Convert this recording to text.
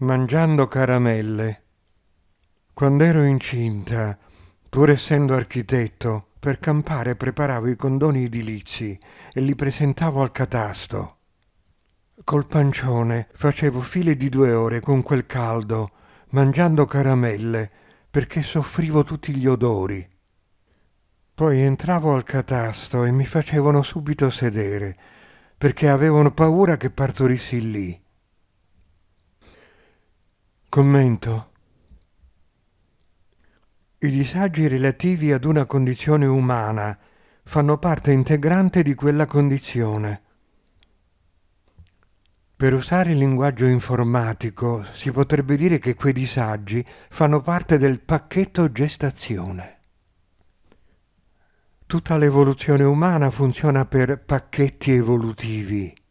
Mangiando caramelle. Quando ero incinta, pur essendo architetto, per campare preparavo i condoni edilizi e li presentavo al catasto. Col pancione facevo file di due ore con quel caldo, mangiando caramelle, perché soffrivo tutti gli odori. Poi entravo al catasto e mi facevano subito sedere, perché avevano paura che partorissi lì. Commento. I disagi relativi ad una condizione umana fanno parte integrante di quella condizione. Per usare il linguaggio informatico si potrebbe dire che quei disagi fanno parte del pacchetto gestazione. Tutta l'evoluzione umana funziona per pacchetti evolutivi